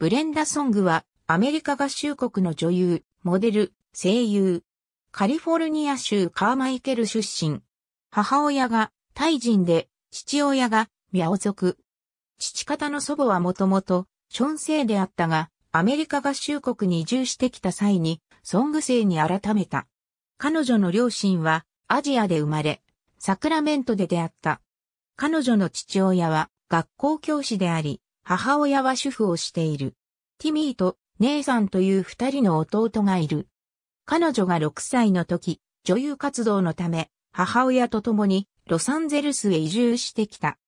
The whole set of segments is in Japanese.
ブレンダ・ソングは、アメリカ合衆国の女優、モデル、声優。カリフォルニア州カーマイケル出身。母親がタイ人で、父親がミャオ族。父方の祖母はもともと、ション姓であったが、アメリカ合衆国に移住してきた際に、ソング姓に改めた。彼女の両親は、アジアで生まれ、サクラメントで出会った。彼女の父親は、学校教師であり、母親は主婦をしている。ティミーと姉さんという二人の弟がいる。彼女が6歳の時、女優活動のため、母親と共にロサンゼルスへ移住してきた。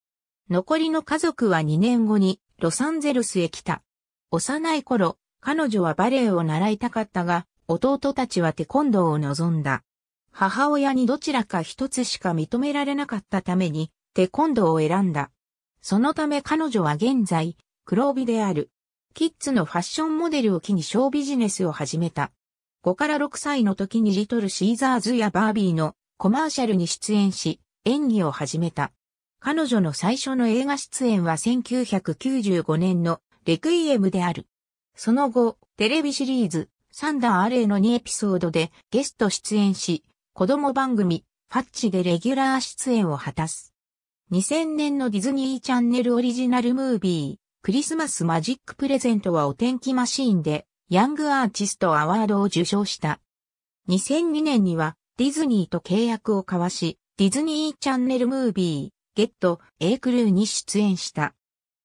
残りの家族は2年後にロサンゼルスへ来た。幼い頃、彼女はバレエを習いたかったが、弟たちはテコンドーを望んだ。母親にどちらか一つしか認められなかったために、テコンドーを選んだ。そのため彼女は現在、黒帯である。キッズのファッションモデルを機にショービジネスを始めた。5から6歳の時にリトルシーザーズやバービーのコマーシャルに出演し、演技を始めた。彼女の最初の映画出演は1995年のレクイエムである。その後、テレビシリーズ、サンダー・アレイの2エピソードでゲスト出演し、子供番組、ファッチでレギュラー出演を果たす。2000年のディズニーチャンネルオリジナルムービー、クリスマスマジックプレゼントはお天気マシーンで、ヤングアーティストアワードを受賞した。2002年には、ディズニーと契約を交わし、ディズニーチャンネルムービー、ゲット、A クルーに出演した。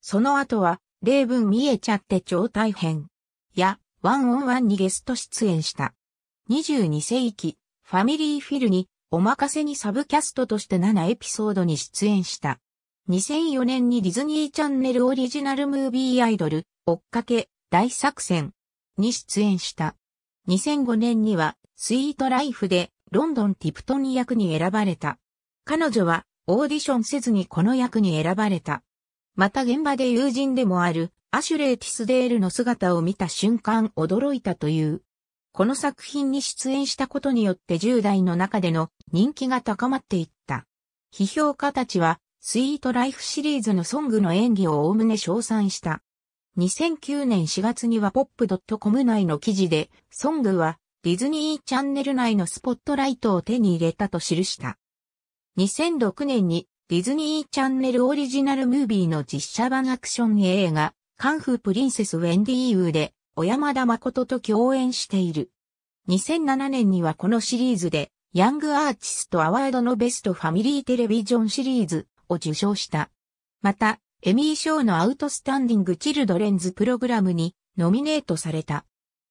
その後は、例文見えちゃって超大変。や、ワンオンワンにゲスト出演した。22世紀、ファミリーフィルにおまかせにサブキャストとして7エピソードに出演した。2004年にディズニーチャンネルオリジナルムービーアイドル、追っかけ、大作戦に出演した。2005年には、スイートライフで、ロンドンティプトン役に選ばれた。彼女は、オーディションせずにこの役に選ばれた。また現場で友人でもある、アシュレイ・ティスデールの姿を見た瞬間驚いたという。この作品に出演したことによって10代の中での人気が高まっていった。批評家たちは、スイートライフシリーズのソングの演技をおおむね称賛した。2009年4月にはポップ c o m 内の記事で、ソングはディズニーチャンネル内のスポットライトを手に入れたと記した。2006年にディズニーチャンネルオリジナルムービーの実写版アクション映画、カンフープリンセスウェンディーウーで小山田誠と共演している。2007年にはこのシリーズで、ヤングアーティストアワードのベストファミリーテレビジョンシリーズを受賞した。また、エミー賞のアウトスタンディングチルドレンズプログラムにノミネートされた。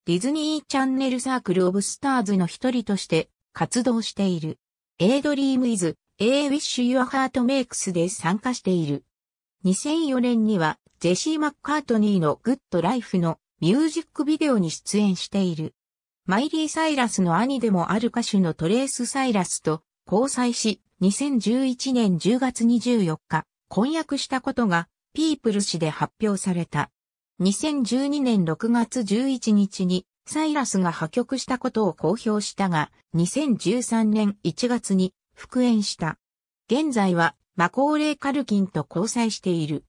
ディズニーチャンネルサークルオブスターズの一人として活動している。A Dream is A Wish Your Heart Makes で参加している。2004年にはジェシー・マッカートニーのグッドライフのミュージックビデオに出演している。マイリー・サイラスの兄でもある歌手のトレース・サイラスと交際し、2011年10月24日、婚約したことが、ピープル誌で発表された。2012年6月11日に、サイラスが破局したことを公表したが、2013年1月に復縁した。現在は、マコーレイ・カルキンと交際している。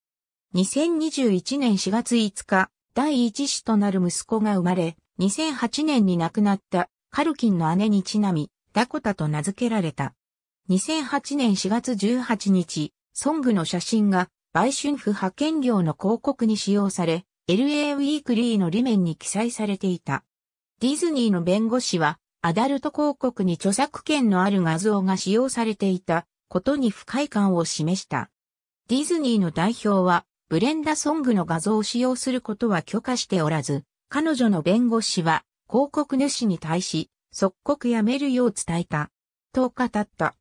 2021年4月5日、第一子となる息子が生まれ、2008年に亡くなったカルキンの姉にちなみ、ダコタと名付けられた。2008年4月18日、ソングの写真が売春婦派遣業の広告に使用され、LA ウィークリーの裏面に記載されていた。ディズニーの弁護士は、アダルト広告に著作権のある画像が使用されていたことに不快感を示した。ディズニーの代表は、ブレンダ・ソングの画像を使用することは許可しておらず、彼女の弁護士は広告主に対し、即刻やめるよう伝えた。と語った。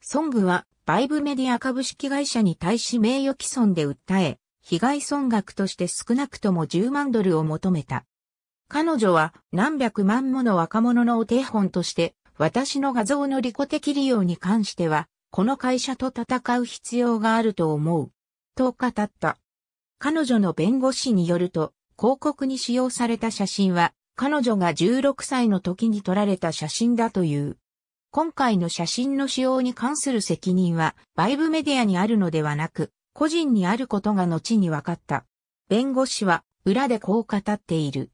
ソングは、バイブメディア株式会社に対し名誉毀損で訴え、被害損額として少なくとも10万ドルを求めた。彼女は何百万もの若者のお手本として、私の画像の利己的利用に関しては、この会社と戦う必要があると思う。と語った。彼女の弁護士によると、広告に使用された写真は、彼女が16歳の時に撮られた写真だという。今回の写真の使用に関する責任は、バイブメディアにあるのではなく、個人にあることが後に分かった。弁護士は、裏でこう語っている。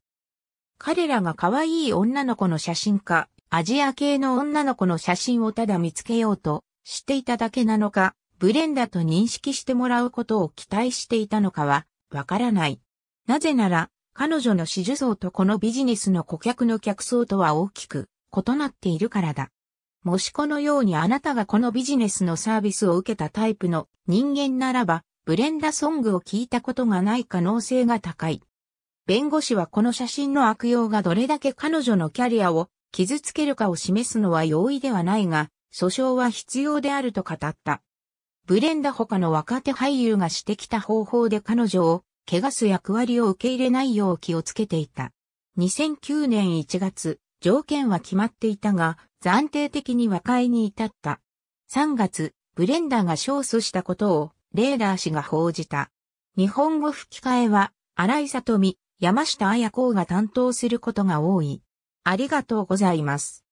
彼らが可愛い女の子の写真か、アジア系の女の子の写真をただ見つけようと、していただけなのか、ブレンダと認識してもらうことを期待していたのかは、わからない。なぜなら、彼女の支持層とこのビジネスの顧客の客層とは大きく異なっているからだ。もしこのようにあなたがこのビジネスのサービスを受けたタイプの人間ならば、ブレンダソングを聞いたことがない可能性が高い。弁護士はこの写真の悪用がどれだけ彼女のキャリアを傷つけるかを示すのは容易ではないが、訴訟は必要であると語った。ブレンダ他の若手俳優がしてきた方法で彼女を、怪我す役割を受け入れないよう気をつけていた。2009年1月、条件は決まっていたが、暫定的に和解に至った。3月、ブレンダが勝訴したことを、レーダー氏が報じた。日本語吹き替えは、荒井里美、山下彩子が担当することが多い。ありがとうございます。